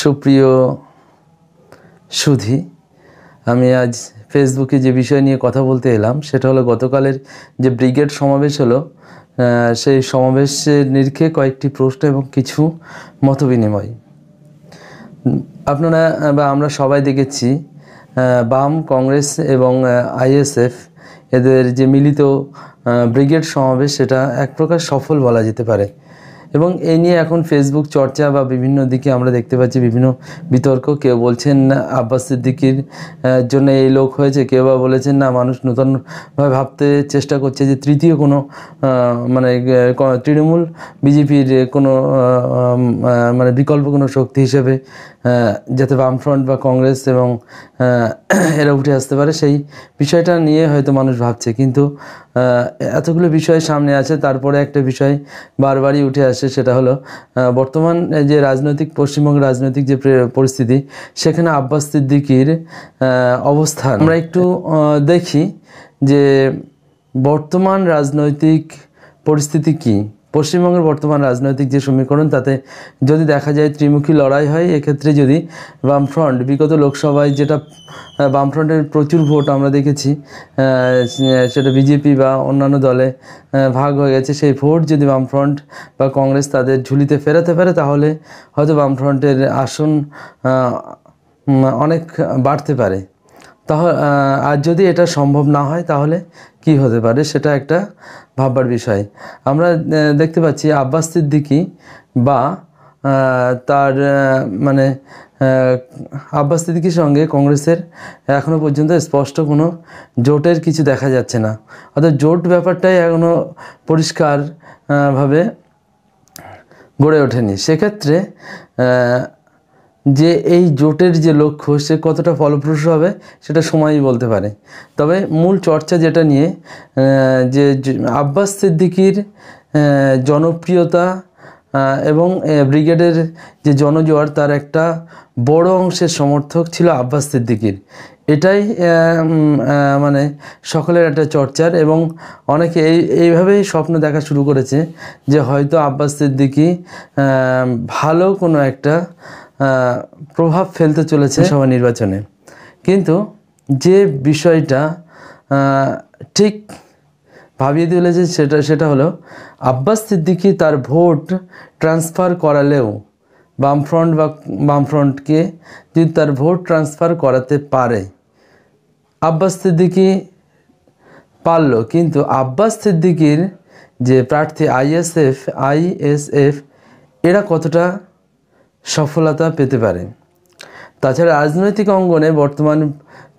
সুপ্রিয় সুধি আমি আজ ফেসবুকে যে বিষয় নিয়ে কথা বলতে এলাম সেটা হলো গতকালের যে ব্রিগেড সমাবেশ হলো সেই সমাবেশের নিরিখে কয়েকটি প্রশ্ন এবং কিছু মত বিনিময় আপনারা বা আমরা সবাই দেখেছি বাম কংগ্রেস এবং আইএসএফ এদের যে মিলিত ব্রিগেড সমাবেশ সেটা এক প্রকার সফল বলা যেতে পারে এবং এই নিয়ে এখন ফেসবুক চর্চা বা বিভিন্ন দিকে আমরা দেখতে পাচ্ছি বিভিন্ন বিতর্ক কেউ বলছেন আব্বাস সিদ্দিকির জন্য এই লোক হয়েছে কেউ বা বলেছেন না মানুষ নতুনভাবে ভাবতে চেষ্টা করছে যে তৃতীয় কোনো মানে তৃণমূল বিজেপির কোনো মানে বিকল্প কোনো শক্তি হিসেবে যাতে বামফ্রন্ট বা কংগ্রেস এবং এরা উঠে আসতে পারে সেই বিষয়টা নিয়ে হয়তো মানুষ ভাবছে কিন্তু এতগুলো বিষয় সামনে আছে তারপরে একটা বিষয় বারবারই উঠে আসে সেটা হলো বর্তমান যে রাজনৈতিক পশ্চিমবঙ্গ রাজনৈতিক যে পরিস্থিতি সেখানে আব্বাস সিদ্দিকির অবস্থান আমরা একটু দেখি যে বর্তমান রাজনৈতিক পরিস্থিতি কী পশ্চিমবঙ্গের বর্তমান রাজনৈতিক যে সমীকরণ তাতে যদি দেখা যায় ত্রিমুখী লড়াই হয় এক্ষেত্রে যদি বামফ্রন্ট বিগত লোকসভায় যেটা বামফ্রন্টের প্রচুর ভোট আমরা দেখেছি সেটা বিজেপি বা অন্যান্য দলে ভাগ হয়ে গেছে সেই ভোট যদি বামফ্রন্ট বা কংগ্রেস তাদের ঝুলিতে ফেরাতে পারে তাহলে হয়তো বামফ্রন্টের আসন অনেক বাড়তে পারে তাহলে আর যদি এটা সম্ভব না হয় তাহলে কি হতে পারে সেটা একটা ভাববার বিষয় আমরা দেখতে পাচ্ছি আব্বাস সিদ্দিকি বা তার মানে আব্বাস সিদ্দিকির সঙ্গে কংগ্রেসের এখনও পর্যন্ত স্পষ্ট কোনো জোটের কিছু দেখা যাচ্ছে না অর্থাৎ জোট ব্যাপারটাই এখনও পরিষ্কারভাবে গড়ে ওঠেনি সেক্ষেত্রে যে এই জোটের যে লক্ষ্য সে কতটা ফলপ্রসূ হবে সেটা সময়ই বলতে পারে তবে মূল চর্চা যেটা নিয়ে যে আব্বাস সিদ্দিকির জনপ্রিয়তা এবং ব্রিগেডের যে জনজোয়ার তার একটা বড় অংশের সমর্থক ছিল আব্বাস সিদ্দিকির এটাই মানে সকলের একটা চর্চার এবং অনেকে এই এইভাবেই স্বপ্ন দেখা শুরু করেছে যে হয়তো আব্বাস সিদ্দিকি ভালো কোনো একটা প্রভাব ফেলতে চলেছে সভা নির্বাচনে কিন্তু যে বিষয়টা ঠিক ভাবিয়ে তুলেছে সেটা সেটা হলো আব্বাস সিদ্দিকি তার ভোট ট্রান্সফার করালেও বামফ্রন্ট বা বামফ্রন্টকে যদি তার ভোট ট্রান্সফার করাতে পারে আব্বাস সিদ্দিকি পারল কিন্তু আব্বাস সিদ্দিকির যে প্রার্থী আইএসএফ আইএসএফ এরা কতটা সফলতা পেতে পারে তাছাড়া রাজনৈতিক অঙ্গনে বর্তমান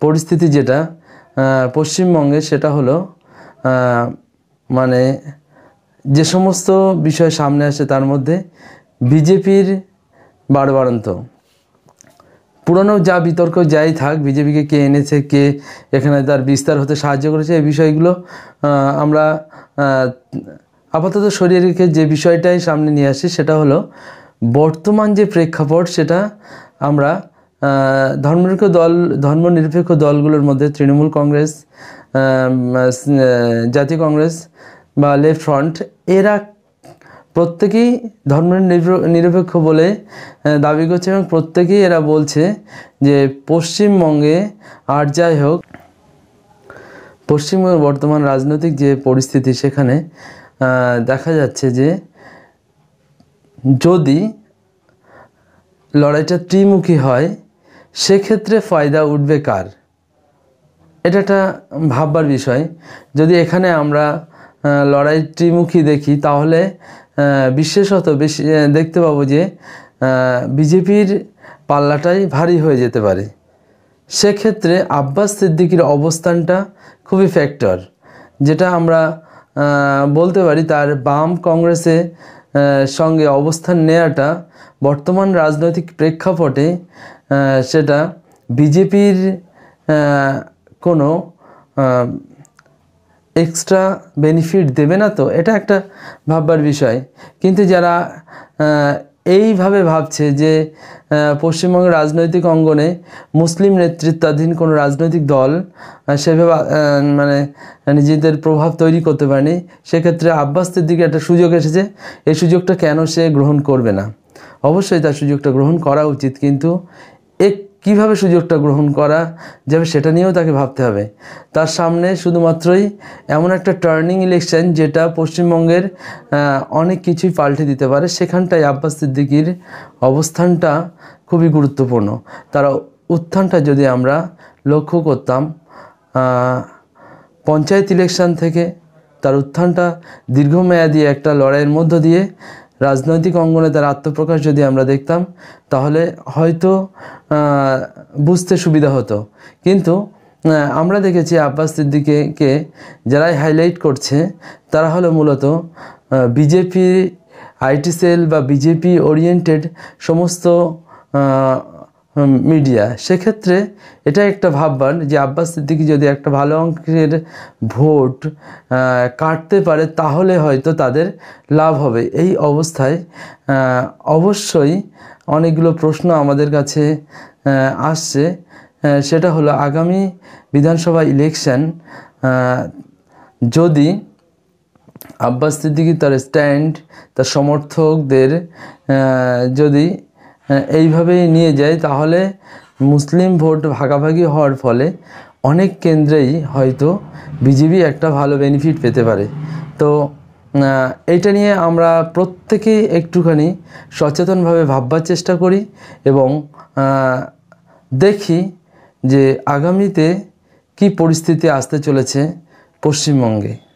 পরিস্থিতি যেটা পশ্চিমবঙ্গে সেটা হলো মানে যে সমস্ত বিষয় সামনে আসে তার মধ্যে বিজেপির বাড়বাড়ন্ত পুরনো যা বিতর্ক যাই থাক বিজেপিকে কে এনেছে কে এখানে তার বিস্তার হতে সাহায্য করেছে এই বিষয়গুলো আমরা আপাতত শরীরকে যে বিষয়টাই সামনে নিয়ে আসি সেটা হলো বর্তমান যে প্রেক্ষাপট সেটা আমরা ধর্মনিরপেক্ষ দল ধর্মনিরপেক্ষ দলগুলোর মধ্যে তৃণমূল কংগ্রেস জাতীয় কংগ্রেস বা লেফট ফ্রন্ট এরা প্রত্যেকেই ধর্ম নিরপেক্ষ বলে দাবি করছে এবং প্রত্যেকেই এরা বলছে যে পশ্চিমবঙ্গে আর যাই হোক পশ্চিমবঙ্গের বর্তমান রাজনৈতিক যে পরিস্থিতি সেখানে দেখা যাচ্ছে যে যদি লড়াইটা ত্রিমুখী হয় সেক্ষেত্রে ফায়দা উঠবে কার এটা একটা ভাববার বিষয় যদি এখানে আমরা লড়াই ত্রিমুখী দেখি তাহলে বিশেষত বেশি দেখতে পাবো যে বিজেপির পাল্লাটাই ভারী হয়ে যেতে পারে সেক্ষেত্রে আব্বাস সিদ্দিকির অবস্থানটা খুবই ফ্যাক্টর যেটা আমরা বলতে পারি তার বাম কংগ্রেসে সঙ্গে অবস্থান নেওয়াটা বর্তমান রাজনৈতিক প্রেক্ষাপটে সেটা বিজেপির কোনো এক্সট্রা বেনিফিট দেবে না তো এটা একটা ভাববার বিষয় কিন্তু যারা এইভাবে ভাবছে যে পশ্চিমবঙ্গের রাজনৈতিক অঙ্গনে মুসলিম নেতৃত্বাধীন কোনো রাজনৈতিক দল সেভাবে মানে নিজেদের প্রভাব তৈরি করতে পারেনি সেক্ষেত্রে আব্বাসের দিকে একটা সুযোগ এসেছে এই সুযোগটা কেন সে গ্রহণ করবে না অবশ্যই তার সুযোগটা গ্রহণ করা উচিত কিন্তু কিভাবে সুযোগটা গ্রহণ করা যাবে সেটা নিয়েও তাকে ভাবতে হবে তার সামনে শুধুমাত্রই এমন একটা টার্নিং ইলেকশন যেটা পশ্চিমবঙ্গের অনেক কিছুই পাল্টে দিতে পারে সেখানটায় আব্বাস সিদ্দিকির অবস্থানটা খুবই গুরুত্বপূর্ণ তারা উত্থানটা যদি আমরা লক্ষ্য করতাম পঞ্চায়েত ইলেকশন থেকে তার উত্থানটা দীর্ঘমেয়াদী একটা লড়াইয়ের মধ্য দিয়ে রাজনৈতিক অঙ্গনে তার আত্মপ্রকাশ যদি আমরা দেখতাম তাহলে হয়তো বুঝতে সুবিধা হতো কিন্তু আমরা দেখেছি আব্বাস সিদ্দিকে যারাই হাইলাইট করছে তারা হলো মূলত বিজেপি আইটি সেল বা বিজেপি ওরিয়েন্টেড সমস্ত মিডিয়া সেক্ষেত্রে এটা একটা ভাববান যে আব্বাস সিদ্দিকি যদি একটা ভালো অঙ্কের ভোট কাটতে পারে তাহলে হয়তো তাদের লাভ হবে এই অবস্থায় অবশ্যই অনেকগুলো প্রশ্ন আমাদের কাছে আসছে সেটা হলো আগামী বিধানসভা ইলেকশন যদি আব্বাস সিদ্দিকি তার স্ট্যান্ড তার সমর্থকদের যদি এইভাবেই নিয়ে যায় তাহলে মুসলিম ভোট ভাগাভাগি হওয়ার ফলে অনেক কেন্দ্রেই হয়তো বিজেপি একটা ভালো বেনিফিট পেতে পারে তো এটা নিয়ে আমরা প্রত্যেকেই একটুখানি সচেতনভাবে ভাববার চেষ্টা করি এবং দেখি যে আগামীতে কি পরিস্থিতি আসতে চলেছে পশ্চিমবঙ্গে